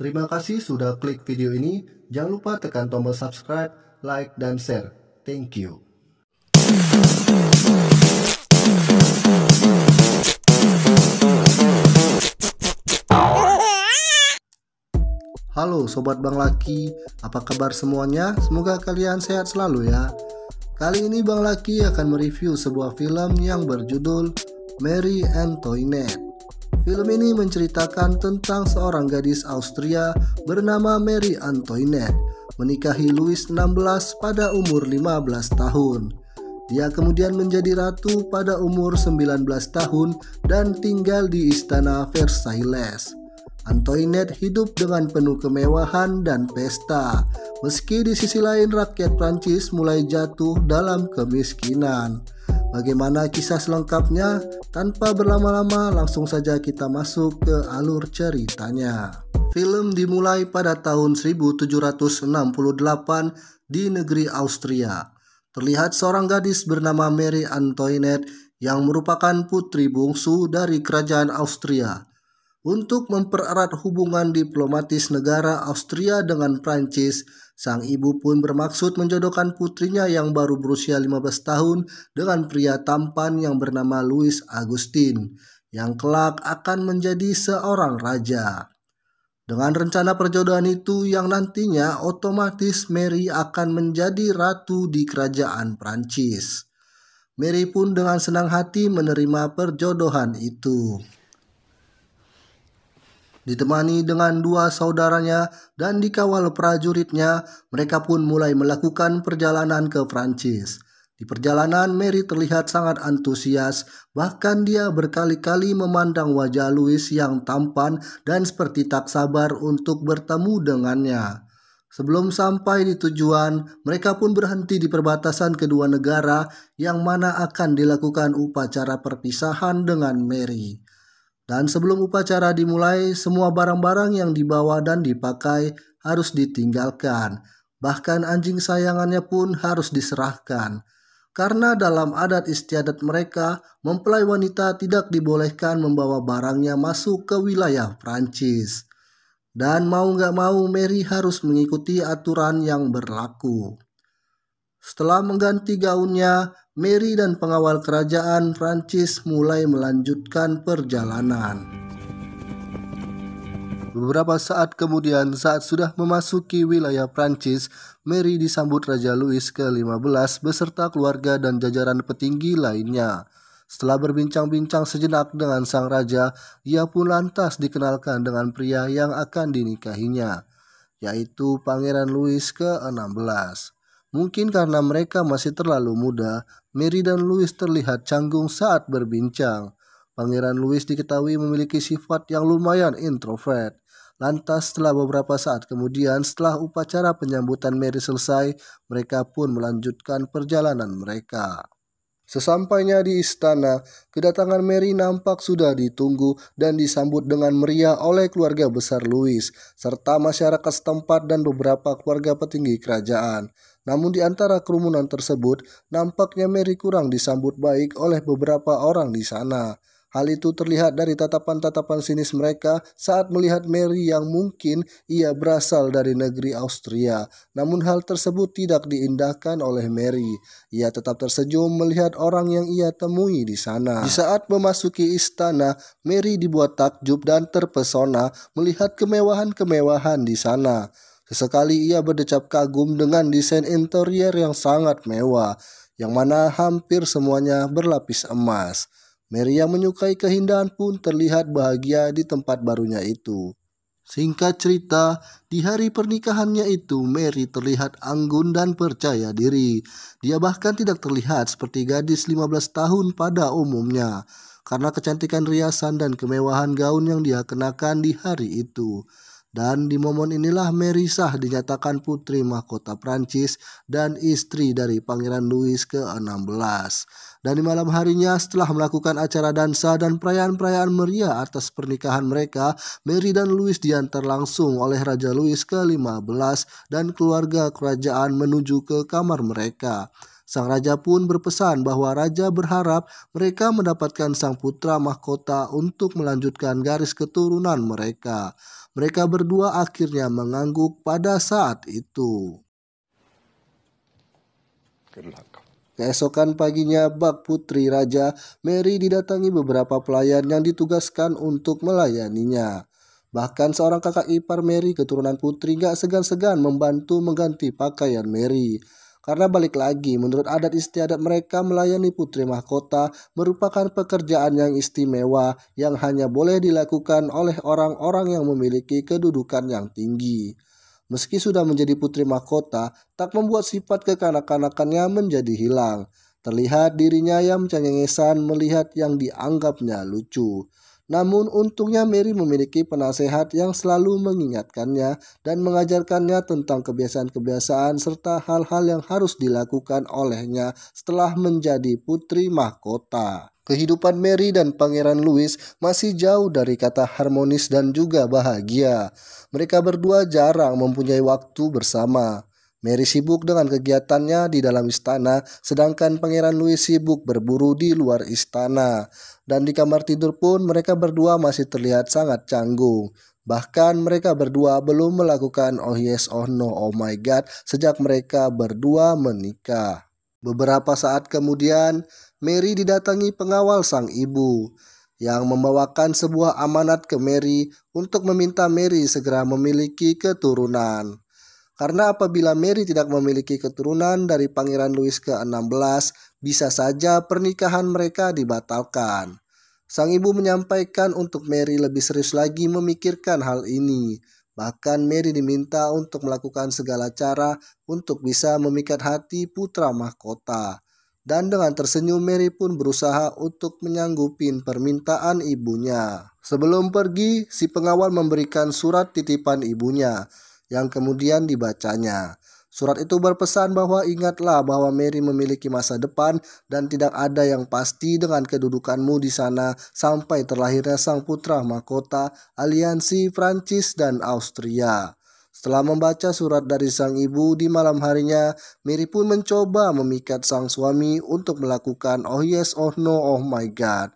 Terima kasih sudah klik video ini. Jangan lupa tekan tombol subscribe, like, dan share. Thank you. Halo Sobat Bang Laki, apa kabar semuanya? Semoga kalian sehat selalu ya. Kali ini Bang Laki akan mereview sebuah film yang berjudul Mary and Antoinette. Film ini menceritakan tentang seorang gadis Austria bernama Mary Antoinette menikahi Louis XVI pada umur 15 tahun. Dia kemudian menjadi ratu pada umur 19 tahun dan tinggal di istana Versailles. Antoinette hidup dengan penuh kemewahan dan pesta, meski di sisi lain rakyat Prancis mulai jatuh dalam kemiskinan. Bagaimana kisah selengkapnya? Tanpa berlama-lama, langsung saja kita masuk ke alur ceritanya. Film dimulai pada tahun 1768 di negeri Austria. Terlihat seorang gadis bernama Mary Antoinette yang merupakan putri bungsu dari kerajaan Austria. Untuk mempererat hubungan diplomatis negara Austria dengan Prancis, Sang ibu pun bermaksud menjodohkan putrinya yang baru berusia 15 tahun dengan pria tampan yang bernama Louis Agustin yang kelak akan menjadi seorang raja. Dengan rencana perjodohan itu yang nantinya otomatis Mary akan menjadi ratu di kerajaan Prancis. Mary pun dengan senang hati menerima perjodohan itu. Ditemani dengan dua saudaranya dan dikawal prajuritnya, mereka pun mulai melakukan perjalanan ke Prancis. Di perjalanan, Mary terlihat sangat antusias, bahkan dia berkali-kali memandang wajah Louis yang tampan dan seperti tak sabar untuk bertemu dengannya. Sebelum sampai di tujuan, mereka pun berhenti di perbatasan kedua negara yang mana akan dilakukan upacara perpisahan dengan Mary. Dan sebelum upacara dimulai, semua barang-barang yang dibawa dan dipakai harus ditinggalkan. Bahkan anjing sayangannya pun harus diserahkan. Karena dalam adat istiadat mereka, mempelai wanita tidak dibolehkan membawa barangnya masuk ke wilayah Prancis. Dan mau nggak mau Mary harus mengikuti aturan yang berlaku. Setelah mengganti gaunnya, Mary dan pengawal kerajaan Prancis mulai melanjutkan perjalanan. Beberapa saat kemudian, saat sudah memasuki wilayah Prancis, Mary disambut Raja Louis ke-15 beserta keluarga dan jajaran petinggi lainnya. Setelah berbincang-bincang sejenak dengan sang raja, ia pun lantas dikenalkan dengan pria yang akan dinikahinya, yaitu Pangeran Louis ke-16. Mungkin karena mereka masih terlalu muda, Mary dan Louis terlihat canggung saat berbincang. Pangeran Louis diketahui memiliki sifat yang lumayan introvert. Lantas setelah beberapa saat kemudian setelah upacara penyambutan Mary selesai, mereka pun melanjutkan perjalanan mereka. Sesampainya di istana, kedatangan Mary nampak sudah ditunggu dan disambut dengan meriah oleh keluarga besar Louis, serta masyarakat setempat dan beberapa keluarga petinggi kerajaan. Namun di antara kerumunan tersebut, nampaknya Mary kurang disambut baik oleh beberapa orang di sana. Hal itu terlihat dari tatapan-tatapan sinis mereka saat melihat Mary yang mungkin ia berasal dari negeri Austria. Namun hal tersebut tidak diindahkan oleh Mary. Ia tetap tersenyum melihat orang yang ia temui di sana. Di saat memasuki istana, Mary dibuat takjub dan terpesona melihat kemewahan-kemewahan di sana. Sesekali ia berdecap kagum dengan desain interior yang sangat mewah, yang mana hampir semuanya berlapis emas. Mary yang menyukai keindahan pun terlihat bahagia di tempat barunya itu. Singkat cerita, di hari pernikahannya itu Mary terlihat anggun dan percaya diri. Dia bahkan tidak terlihat seperti gadis 15 tahun pada umumnya karena kecantikan riasan dan kemewahan gaun yang dia kenakan di hari itu. Dan di momen inilah Merisah dinyatakan putri mahkota Prancis dan istri dari Pangeran Louis ke-16. Dan di malam harinya setelah melakukan acara dansa dan perayaan-perayaan meriah atas pernikahan mereka, Mary dan Louis diantar langsung oleh Raja Louis ke-15 dan keluarga kerajaan menuju ke kamar mereka. Sang raja pun berpesan bahwa raja berharap mereka mendapatkan sang putra mahkota untuk melanjutkan garis keturunan mereka. Mereka berdua akhirnya mengangguk pada saat itu. Keesokan paginya, Bak Putri Raja Mary didatangi beberapa pelayan yang ditugaskan untuk melayaninya. Bahkan seorang kakak ipar Mary keturunan putri gak segan-segan membantu mengganti pakaian Mary. Karena balik lagi, menurut adat istiadat mereka melayani putri mahkota merupakan pekerjaan yang istimewa yang hanya boleh dilakukan oleh orang-orang yang memiliki kedudukan yang tinggi. Meski sudah menjadi putri mahkota, tak membuat sifat kekanak-kanakannya menjadi hilang. Terlihat dirinya yang cengengesan melihat yang dianggapnya lucu. Namun untungnya Mary memiliki penasehat yang selalu mengingatkannya dan mengajarkannya tentang kebiasaan-kebiasaan serta hal-hal yang harus dilakukan olehnya setelah menjadi putri mahkota. Kehidupan Mary dan Pangeran Louis masih jauh dari kata harmonis dan juga bahagia. Mereka berdua jarang mempunyai waktu bersama. Mary sibuk dengan kegiatannya di dalam istana, sedangkan Pangeran Louis sibuk berburu di luar istana. Dan di kamar tidur pun mereka berdua masih terlihat sangat canggung. Bahkan mereka berdua belum melakukan oh yes, oh no, oh my god sejak mereka berdua menikah. Beberapa saat kemudian, Mary didatangi pengawal sang ibu yang membawakan sebuah amanat ke Mary untuk meminta Mary segera memiliki keturunan. Karena apabila Mary tidak memiliki keturunan dari Pangeran Louis ke-16, bisa saja pernikahan mereka dibatalkan. Sang ibu menyampaikan untuk Mary lebih serius lagi memikirkan hal ini. Bahkan Mary diminta untuk melakukan segala cara untuk bisa memikat hati putra mahkota. Dan dengan tersenyum Mary pun berusaha untuk menyanggupin permintaan ibunya. Sebelum pergi, si pengawal memberikan surat titipan ibunya yang kemudian dibacanya. Surat itu berpesan bahwa ingatlah bahwa Mary memiliki masa depan dan tidak ada yang pasti dengan kedudukanmu di sana sampai terlahirnya sang putra mahkota aliansi Prancis dan Austria. Setelah membaca surat dari sang ibu di malam harinya, Mary pun mencoba memikat sang suami untuk melakukan oh yes, oh no, oh my god.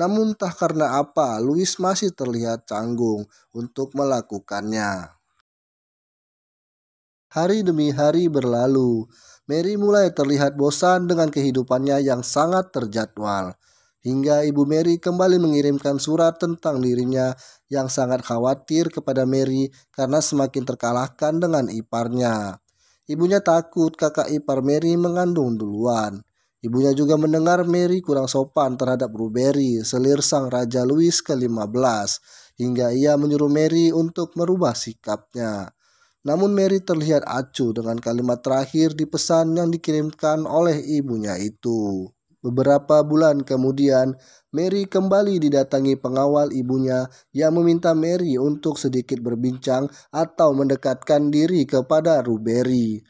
Namun tak karena apa, Louis masih terlihat canggung untuk melakukannya. Hari demi hari berlalu. Mary mulai terlihat bosan dengan kehidupannya yang sangat terjadwal. Hingga ibu Mary kembali mengirimkan surat tentang dirinya yang sangat khawatir kepada Mary karena semakin terkalahkan dengan iparnya. Ibunya takut kakak ipar Mary mengandung duluan. Ibunya juga mendengar Mary kurang sopan terhadap Rubery, selir sang Raja Louis ke-15, hingga ia menyuruh Mary untuk merubah sikapnya. Namun Mary terlihat acuh dengan kalimat terakhir di pesan yang dikirimkan oleh ibunya itu. Beberapa bulan kemudian, Mary kembali didatangi pengawal ibunya yang meminta Mary untuk sedikit berbincang atau mendekatkan diri kepada Ruberi.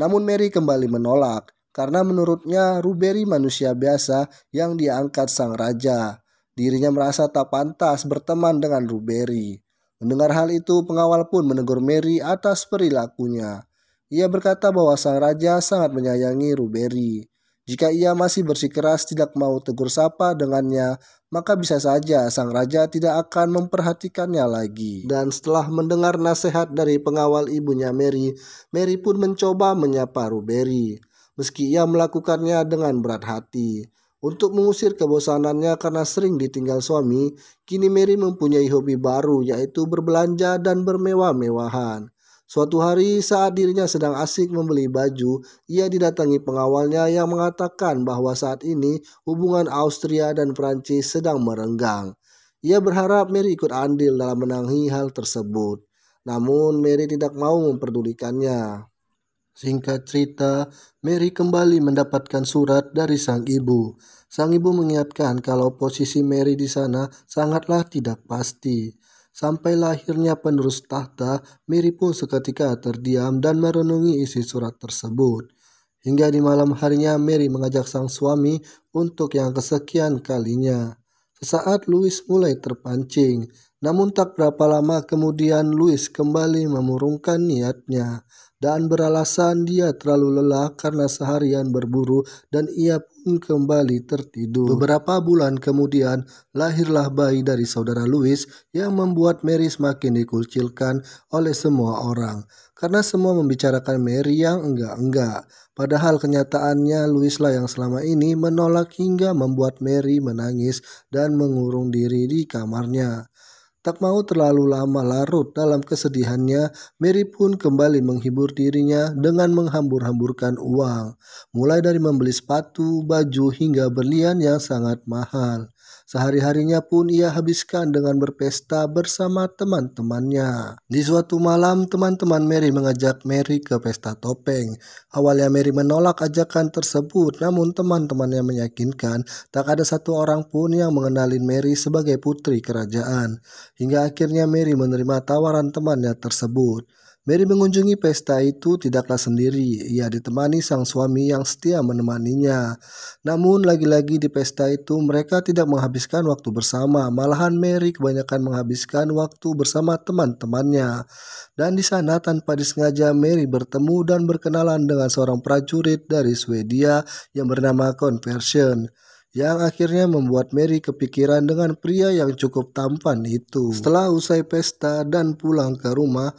Namun Mary kembali menolak karena menurutnya Ruberi manusia biasa yang diangkat sang raja. Dirinya merasa tak pantas berteman dengan Ruberi. Mendengar hal itu, pengawal pun menegur Mary atas perilakunya. Ia berkata bahwa sang raja sangat menyayangi Ruberi. Jika ia masih bersikeras tidak mau tegur sapa dengannya, maka bisa saja sang raja tidak akan memperhatikannya lagi. Dan setelah mendengar nasihat dari pengawal ibunya Mary, Mary pun mencoba menyapa Ruberi. Meski ia melakukannya dengan berat hati, untuk mengusir kebosanannya karena sering ditinggal suami, kini Mary mempunyai hobi baru yaitu berbelanja dan bermewah-mewahan. Suatu hari saat dirinya sedang asik membeli baju, ia didatangi pengawalnya yang mengatakan bahwa saat ini hubungan Austria dan Prancis sedang merenggang. Ia berharap Mary ikut andil dalam menangi hal tersebut. Namun Mary tidak mau memperdulikannya. Singkat cerita, Mary kembali mendapatkan surat dari sang ibu. Sang ibu mengingatkan kalau posisi Mary di sana sangatlah tidak pasti. Sampai lahirnya penerus tahta, Mary pun seketika terdiam dan merenungi isi surat tersebut. Hingga di malam harinya Mary mengajak sang suami untuk yang kesekian kalinya. Sesaat Louis mulai terpancing, namun tak berapa lama kemudian Louis kembali memurungkan niatnya dan beralasan dia terlalu lelah karena seharian berburu dan ia pun kembali tertidur. Beberapa bulan kemudian, lahirlah bayi dari saudara Louis yang membuat Mary semakin dikucilkan oleh semua orang. Karena semua membicarakan Mary yang enggak-enggak. Padahal kenyataannya Louislah yang selama ini menolak hingga membuat Mary menangis dan mengurung diri di kamarnya. Tak mau terlalu lama larut dalam kesedihannya, Mary pun kembali menghibur dirinya dengan menghambur-hamburkan uang, mulai dari membeli sepatu, baju, hingga berlian yang sangat mahal. Sehari-harinya pun ia habiskan dengan berpesta bersama teman-temannya. Di suatu malam, teman-teman Mary mengajak Mary ke pesta topeng. Awalnya Mary menolak ajakan tersebut, namun teman-temannya meyakinkan tak ada satu orang pun yang mengenalin Mary sebagai putri kerajaan. Hingga akhirnya Mary menerima tawaran temannya tersebut. Mary mengunjungi pesta itu tidaklah sendiri. Ia ditemani sang suami yang setia menemaninya. Namun lagi-lagi di pesta itu mereka tidak menghabiskan waktu bersama. Malahan Mary kebanyakan menghabiskan waktu bersama teman-temannya. Dan di sana tanpa disengaja Mary bertemu dan berkenalan dengan seorang prajurit dari Swedia yang bernama Conversion yang akhirnya membuat Mary kepikiran dengan pria yang cukup tampan itu. Setelah usai pesta dan pulang ke rumah,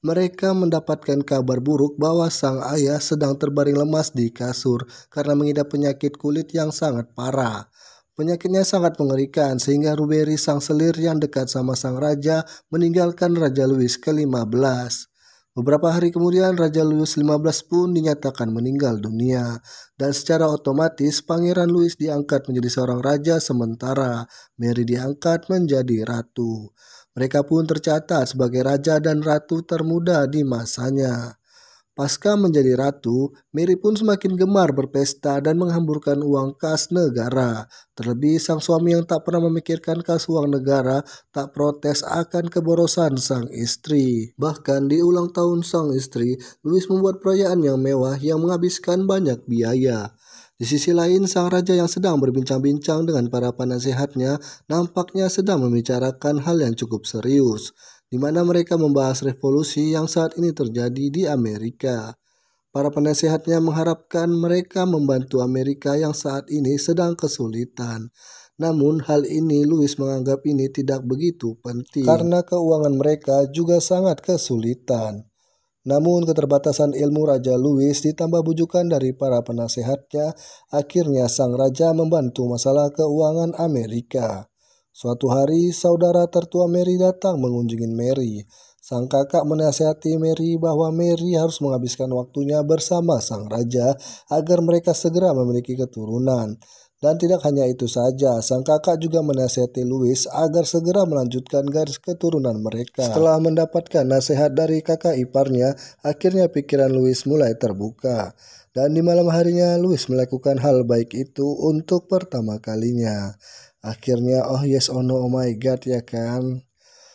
mereka mendapatkan kabar buruk bahwa sang ayah sedang terbaring lemas di kasur karena mengidap penyakit kulit yang sangat parah. Penyakitnya sangat mengerikan sehingga Ruberi sang selir yang dekat sama sang raja meninggalkan Raja Louis ke-15. Beberapa hari kemudian Raja Louis XV pun dinyatakan meninggal dunia dan secara otomatis Pangeran Louis diangkat menjadi seorang raja sementara Mary diangkat menjadi ratu. Mereka pun tercatat sebagai raja dan ratu termuda di masanya. Pasca menjadi ratu, Mary pun semakin gemar berpesta dan menghamburkan uang kas negara. Terlebih sang suami yang tak pernah memikirkan kas uang negara tak protes akan keborosan sang istri. Bahkan di ulang tahun sang istri, Louis membuat perayaan yang mewah yang menghabiskan banyak biaya. Di sisi lain, sang raja yang sedang berbincang-bincang dengan para penasehatnya nampaknya sedang membicarakan hal yang cukup serius, di mana mereka membahas revolusi yang saat ini terjadi di Amerika. Para penasehatnya mengharapkan mereka membantu Amerika yang saat ini sedang kesulitan. Namun hal ini Louis menganggap ini tidak begitu penting karena keuangan mereka juga sangat kesulitan. Namun keterbatasan ilmu Raja Louis ditambah bujukan dari para penasehatnya, akhirnya sang raja membantu masalah keuangan Amerika. Suatu hari, saudara tertua Mary datang mengunjungi Mary. Sang kakak menasihati Mary bahwa Mary harus menghabiskan waktunya bersama sang raja agar mereka segera memiliki keturunan. Dan tidak hanya itu saja, sang kakak juga menasihati Louis agar segera melanjutkan garis keturunan mereka. Setelah mendapatkan nasihat dari kakak iparnya, akhirnya pikiran Louis mulai terbuka. Dan di malam harinya, Louis melakukan hal baik itu untuk pertama kalinya. Akhirnya, oh yes, oh no, oh my god, ya kan?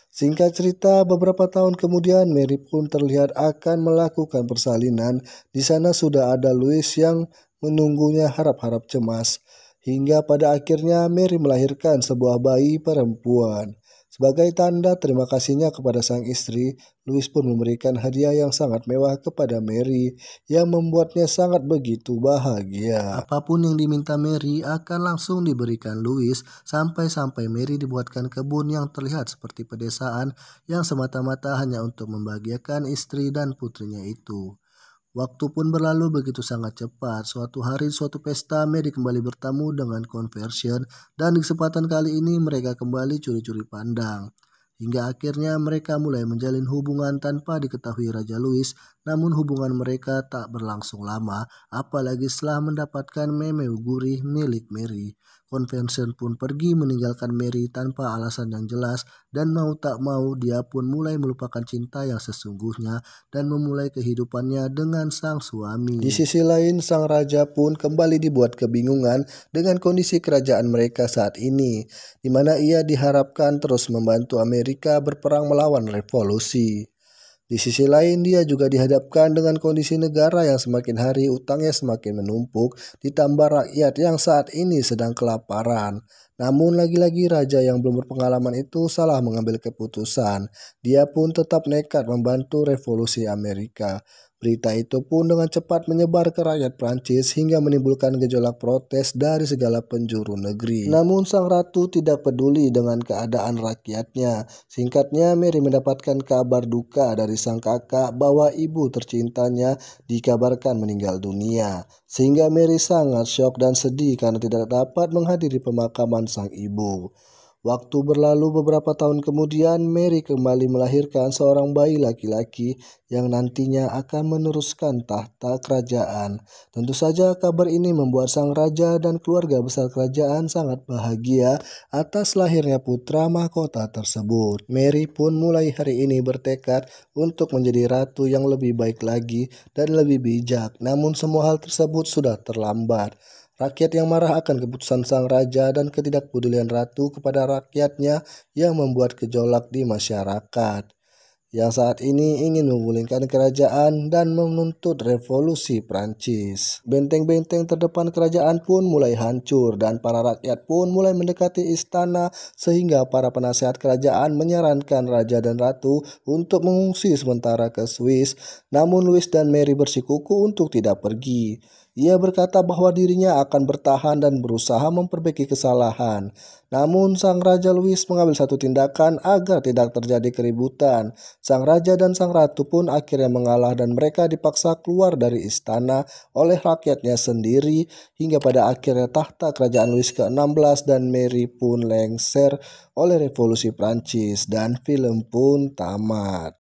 Singkat cerita, beberapa tahun kemudian Mary pun terlihat akan melakukan persalinan. Di sana sudah ada Louis yang menunggunya harap-harap cemas hingga pada akhirnya Mary melahirkan sebuah bayi perempuan. Sebagai tanda terima kasihnya kepada sang istri, Louis pun memberikan hadiah yang sangat mewah kepada Mary yang membuatnya sangat begitu bahagia. Apapun yang diminta Mary akan langsung diberikan Louis sampai-sampai Mary dibuatkan kebun yang terlihat seperti pedesaan yang semata-mata hanya untuk membahagiakan istri dan putrinya itu. Waktu pun berlalu begitu sangat cepat. Suatu hari, suatu pesta, Mary kembali bertemu dengan Conversion dan di kesempatan kali ini mereka kembali curi-curi pandang. Hingga akhirnya mereka mulai menjalin hubungan tanpa diketahui Raja Louis, namun hubungan mereka tak berlangsung lama, apalagi setelah mendapatkan meme gurih milik Mary. Vincent pun pergi meninggalkan Mary tanpa alasan yang jelas dan mau tak mau dia pun mulai melupakan cinta yang sesungguhnya dan memulai kehidupannya dengan sang suami. Di sisi lain, sang raja pun kembali dibuat kebingungan dengan kondisi kerajaan mereka saat ini, di mana ia diharapkan terus membantu Amerika berperang melawan revolusi. Di sisi lain, dia juga dihadapkan dengan kondisi negara yang semakin hari utangnya semakin menumpuk, ditambah rakyat yang saat ini sedang kelaparan. Namun lagi-lagi raja yang belum berpengalaman itu salah mengambil keputusan. Dia pun tetap nekat membantu revolusi Amerika. Berita itu pun dengan cepat menyebar ke rakyat Prancis hingga menimbulkan gejolak protes dari segala penjuru negeri. Namun sang ratu tidak peduli dengan keadaan rakyatnya. Singkatnya Mary mendapatkan kabar duka dari sang kakak bahwa ibu tercintanya dikabarkan meninggal dunia. Sehingga Mary sangat syok dan sedih karena tidak dapat menghadiri pemakaman sang ibu. Waktu berlalu beberapa tahun kemudian, Mary kembali melahirkan seorang bayi laki-laki yang nantinya akan meneruskan tahta kerajaan. Tentu saja kabar ini membuat sang raja dan keluarga besar kerajaan sangat bahagia atas lahirnya putra mahkota tersebut. Mary pun mulai hari ini bertekad untuk menjadi ratu yang lebih baik lagi dan lebih bijak. Namun semua hal tersebut sudah terlambat. Rakyat yang marah akan keputusan sang raja dan ketidakpedulian ratu kepada rakyatnya yang membuat gejolak di masyarakat. Yang saat ini ingin menggulingkan kerajaan dan menuntut revolusi Prancis. Benteng-benteng terdepan kerajaan pun mulai hancur dan para rakyat pun mulai mendekati istana sehingga para penasehat kerajaan menyarankan raja dan ratu untuk mengungsi sementara ke Swiss. Namun Louis dan Mary bersikuku untuk tidak pergi. Ia berkata bahwa dirinya akan bertahan dan berusaha memperbaiki kesalahan. Namun sang Raja Louis mengambil satu tindakan agar tidak terjadi keributan. Sang Raja dan sang Ratu pun akhirnya mengalah dan mereka dipaksa keluar dari istana oleh rakyatnya sendiri hingga pada akhirnya tahta kerajaan Louis ke-16 dan Mary pun lengser oleh revolusi Prancis dan film pun tamat.